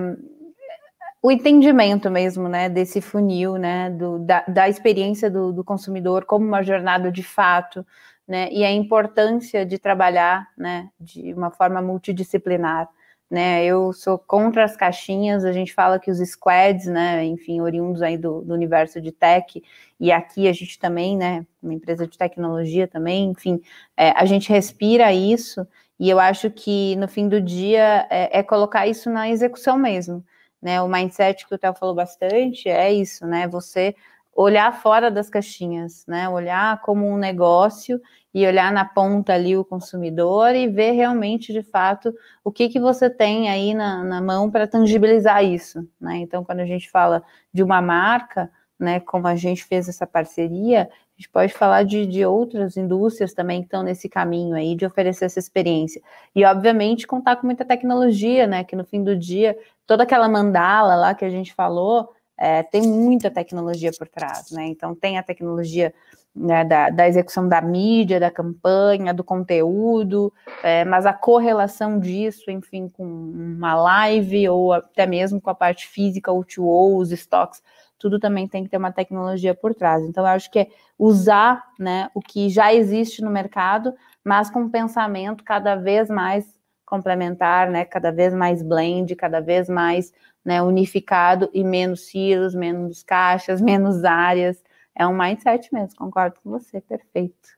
Speaker 1: o entendimento mesmo, né, desse funil, né, do, da, da experiência do, do consumidor como uma jornada de fato, né, e a importância de trabalhar, né, de uma forma multidisciplinar né? Eu sou contra as caixinhas, a gente fala que os squads, né, enfim, oriundos aí do, do, universo de tech, e aqui a gente também, né, uma empresa de tecnologia também, enfim, é, a gente respira isso, e eu acho que no fim do dia é, é colocar isso na execução mesmo, né? O mindset que o Theo falou bastante é isso, né? Você olhar fora das caixinhas, né? Olhar como um negócio e olhar na ponta ali o consumidor e ver realmente de fato o que que você tem aí na, na mão para tangibilizar isso, né? Então, quando a gente fala de uma marca, né? Como a gente fez essa parceria, a gente pode falar de, de outras indústrias também que estão nesse caminho aí de oferecer essa experiência. E, obviamente, contar com muita tecnologia, né? Que no fim do dia, toda aquela mandala lá que a gente falou, é, tem muita tecnologia por trás, né? Então tem a tecnologia né, da, da, execução da mídia, da campanha, do conteúdo, é, mas a correlação disso, enfim, com uma live ou até mesmo com a parte física, o to os estoques, tudo também tem que ter uma tecnologia por trás. Então, eu acho que é usar né, o que já existe no mercado, mas com um pensamento cada vez mais complementar, né, cada vez mais blend, cada vez mais né, unificado e menos silos, menos caixas, (laughs) menos áreas. É um mindset mesmo, concordo com você, perfeito.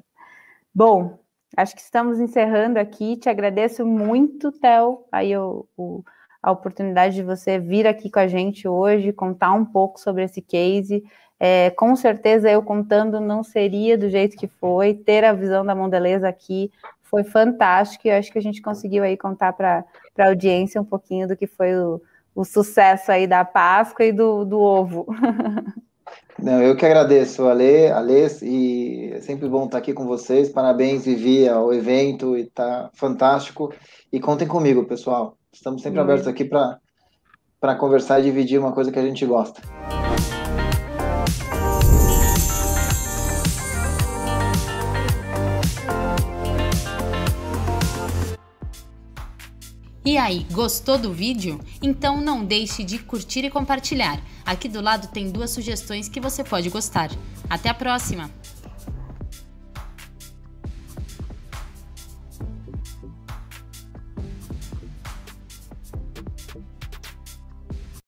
Speaker 1: Bom, acho que estamos encerrando aqui. Te agradeço muito, Theo, aí o, o, a oportunidade de você vir aqui com a gente hoje, contar um pouco sobre esse case. É, com certeza eu contando não seria do jeito que foi, ter a visão da Mondeleza aqui foi fantástico e acho que a gente conseguiu aí contar para a audiência um pouquinho do que foi o, o sucesso aí da Páscoa e do, do ovo. (laughs)
Speaker 2: Não, eu que agradeço, Ale, Alês, e é sempre bom estar aqui com vocês. Parabéns, Vivi, ao evento, e tá fantástico. E contem comigo, pessoal. Estamos sempre uhum. abertos aqui para conversar e dividir uma coisa que a gente gosta.
Speaker 1: E aí, gostou do vídeo? Então não deixe de curtir e compartilhar. Aqui do lado tem duas sugestões que você pode gostar. Até a próxima!